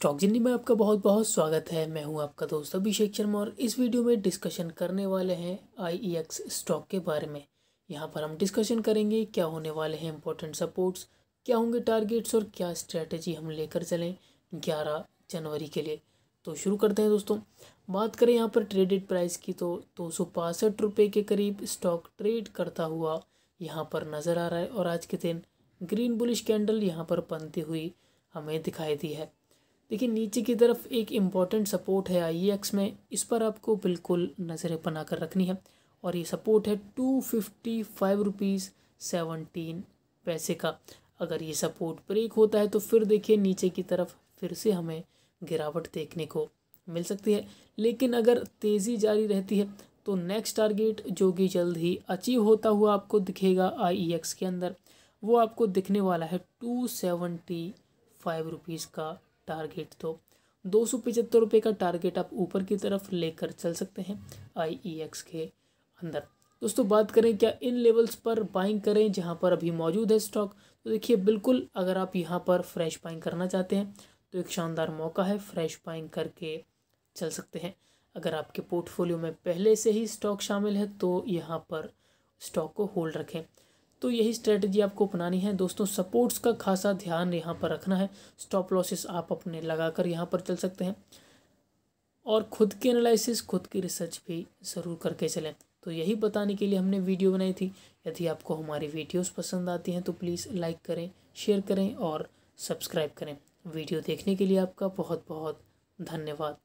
stock जिंदी में आपका बहुत बहुत स्वागत है मैं हूं आपका दोस्त अभिषेक शर्मा और इस वीडियो में डिस्कशन करने वाले हैं एक्स e स्टॉक के बारे में यहां पर हम डिस्कशन करेंगे क्या होने वाले हैं इंपॉर्टेंट सपोर्ट्स क्या होंगे टारगेट्स और क्या स्ट्रैटेजी हम लेकर चलें ग्यारह जनवरी के लिए तो शुरू करते हैं दोस्तों बात करें यहाँ पर ट्रेडेड प्राइस की तो दो सौ बासठ रुपये के करीब स्टॉक ट्रेड करता हुआ यहाँ पर नज़र आ रहा है और आज के दिन ग्रीन बुलिश कैंडल यहाँ पर बनती हुई हमें दिखाई दी है देखिए नीचे की तरफ एक इम्पॉर्टेंट सपोर्ट है आई एक्स e में इस पर आपको बिल्कुल नज़रें बना कर रखनी है और ये सपोर्ट है two fifty five rupees seventeen पैसे का अगर ये सपोर्ट ब्रेक होता है तो फिर देखिए नीचे की तरफ फिर से हमें गिरावट देखने को मिल सकती है लेकिन अगर तेज़ी जारी रहती है तो नेक्स्ट टारगेट जो कि जल्द ही अचीव होता हुआ आपको दिखेगा आई e के अंदर वो आपको दिखने वाला है टू सेवेंटी फाइव रुपीज़ का टारगेट तो दो सौ पिचहत्तर रुपये का टारगेट आप ऊपर की तरफ लेकर चल सकते हैं आई ई एक्स के अंदर दोस्तों बात करें क्या इन लेवल्स पर बाइंग करें जहां पर अभी मौजूद है स्टॉक तो देखिए बिल्कुल अगर आप यहां पर फ्रेश बाइंग करना चाहते हैं तो एक शानदार मौका है फ्रेश बाइंग करके चल सकते हैं अगर आपके पोर्टफोलियो में पहले से ही स्टॉक शामिल है तो यहाँ पर स्टॉक को होल्ड रखें तो यही स्ट्रेटजी आपको अपनानी है दोस्तों सपोर्ट्स का खासा ध्यान यहाँ पर रखना है स्टॉप लॉसेस आप अपने लगा कर यहाँ पर चल सकते हैं और खुद की एनालिसिस खुद की रिसर्च भी ज़रूर करके चलें तो यही बताने के लिए हमने वीडियो बनाई थी यदि आपको हमारी वीडियोस पसंद आती हैं तो प्लीज़ लाइक करें शेयर करें और सब्सक्राइब करें वीडियो देखने के लिए आपका बहुत बहुत धन्यवाद